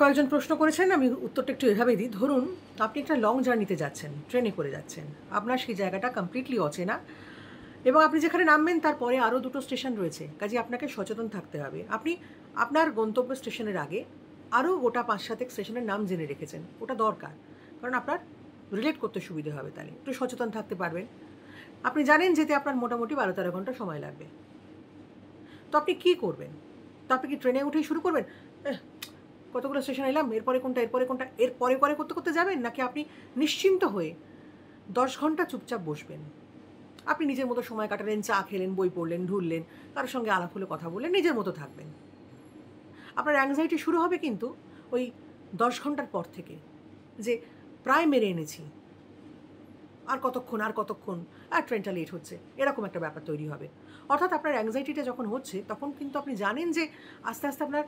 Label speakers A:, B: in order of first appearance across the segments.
A: কয়েকজন প্রশ্ন করেছেন আমি উত্তরটা একটু এভাবেই দিই ধরুন আপনি একটা লং জার্নিতে যাচ্ছেন ট্রেনে করে যাচ্ছেন আপনার সেই জায়গাটা কমপ্লিটলি অচেনা এবং আপনি যেখানে নামবেন তারপরে আরও দুটো স্টেশন রয়েছে কাজে আপনাকে সচেতন থাকতে হবে আপনি আপনার গন্তব্য স্টেশনের আগে আরও গোটা পাঁচ সাতেক স্টেশনের নাম জেনে রেখেছেন ওটা দরকার কারণ আপনার রিলেট করতে সুবিধে হবে তাহলে একটু সচেতন থাকতে পারবেন আপনি জানেন যেতে আপনার মোটামুটি বারো তেরো ঘন্টা সময় লাগবে তো আপনি কী করবেন তো আপনি কি ট্রেনে উঠেই শুরু করবেন কতগুলো স্টেশন এলাম এরপরে কোনটা এরপরে কোনটা এর পরে পরে করতে করতে যাবেন নাকি আপনি নিশ্চিন্ত হয়ে দশ ঘন্টা চুপচাপ বসবেন আপনি নিজের মতো সময় কাটালেন চা খেলেন বই পড়লেন ঢুললেন কারোর সঙ্গে আলাপ হলে কথা বললেন নিজের মতো থাকবেন আপনার অ্যাংজাইটি শুরু হবে কিন্তু ওই দশ ঘন্টার পর থেকে যে প্রায় মেরে এনেছি আর কতক্ষণ আর কতক্ষণ আর ট্রেনটা লেট হচ্ছে এরকম একটা ব্যাপার তৈরি হবে অর্থাৎ আপনার অ্যাংজাইটিটা যখন হচ্ছে তখন কিন্তু আপনি জানেন যে আস্তে আস্তে আপনার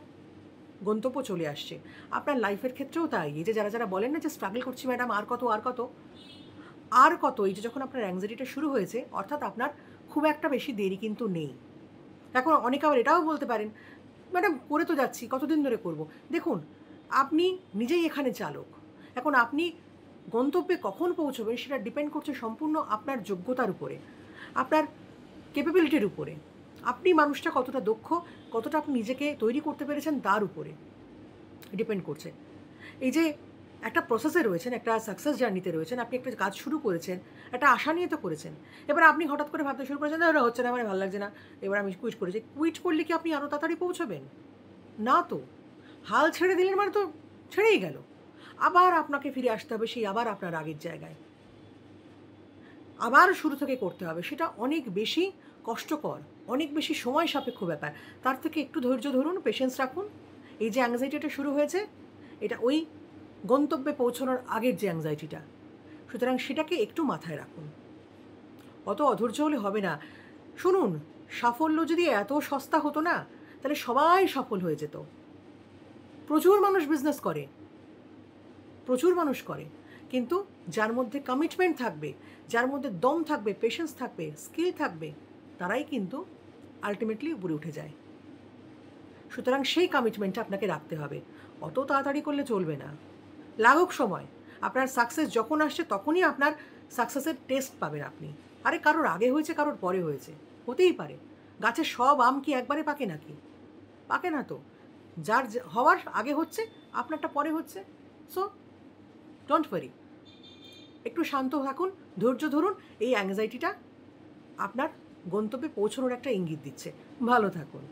A: গন্তব্য চলে আসছে আপনার লাইফের ক্ষেত্রেও তাই এই যে যারা যারা বলেন না যে স্ট্রাগল করছি ম্যাডাম আর কত আর কত আর কত এই যে যখন আপনার অ্যাংজাইটিটা শুরু হয়েছে অর্থাৎ আপনার খুব একটা বেশি দেরি কিন্তু নেই এখন অনেকে আবার এটাও বলতে পারেন ম্যাডাম করে তো যাচ্ছি কতদিন ধরে করব দেখুন আপনি নিজেই এখানে চালক এখন আপনি গন্তব্যে কখন পৌঁছবেন সেটা ডিপেন্ড করছে সম্পূর্ণ আপনার যোগ্যতার উপরে আপনার ক্যাপেবিলিটির উপরে আপনি মানুষটা কতটা দক্ষ কতটা আপনি নিজেকে তৈরি করতে পেরেছেন তার উপরে ডিপেন্ড করছে এই যে একটা প্রসেসে রয়েছেন একটা সাকসেস জার্নিতে রয়েছেন আপনি একটা কাজ শুরু করেছেন একটা আশা নিয়ে তো করেছেন এবার আপনি হঠাৎ করে ভাবতে শুরু করেছেন না হচ্ছে না আমার মানে ভালো লাগছে না এবার আমি কুইট করেছি কুইট করলে কি আপনি আরও তাড়াতাড়ি পৌঁছবেন না তো হাল ছেড়ে দিলেন মানে তো ছেড়েই গেল আবার আপনাকে ফিরে আসতে হবে সেই আবার আপনার আগের জায়গায় আবার শুরু থেকে করতে হবে সেটা অনেক বেশি কষ্টকর অনেক বেশি সময় সাপেক্ষ ব্যাপার তার থেকে একটু ধৈর্য ধরুন পেশেন্স রাখুন এই যে অ্যাংজাইটিটা শুরু হয়েছে এটা ওই গন্তব্যে পৌঁছানোর আগের যে অ্যাংজাইটিটা সুতরাং সেটাকে একটু মাথায় রাখুন অত অধৈর্য হলে হবে না শুনুন সাফল্য যদি এত সস্তা হতো না তাহলে সবাই সফল হয়ে যেত প্রচুর মানুষ বিজনেস করে প্রচুর মানুষ করে কিন্তু যার মধ্যে কমিটমেন্ট থাকবে যার মধ্যে দম থাকবে পেশেন্স থাকবে স্কিল থাকবে তারাই কিন্তু আলটিমেটলি উপরে উঠে যায় সুতরাং সেই কমিটমেন্টটা আপনাকে রাখতে হবে অত তাড়াতাড়ি করলে চলবে না লাগুক সময় আপনার সাকসেস যখন আসছে তখনই আপনার সাকসেসের টেস্ট পাবেন আপনি আরে কারোর আগে হয়েছে কারোর পরে হয়েছে হতেই পারে গাছের সব আম কি একবারে পাকে নাকি পাকে না তো যার হওয়ার আগে হচ্ছে আপনারটা পরে হচ্ছে সো ডোন্ট ওয়ারি একটু শান্ত থাকুন ধৈর্য ধরুন এই অ্যাংজাইটিটা আপনার গন্তব্যে পৌঁছানোর একটা ইঙ্গিত দিচ্ছে ভালো থাকুন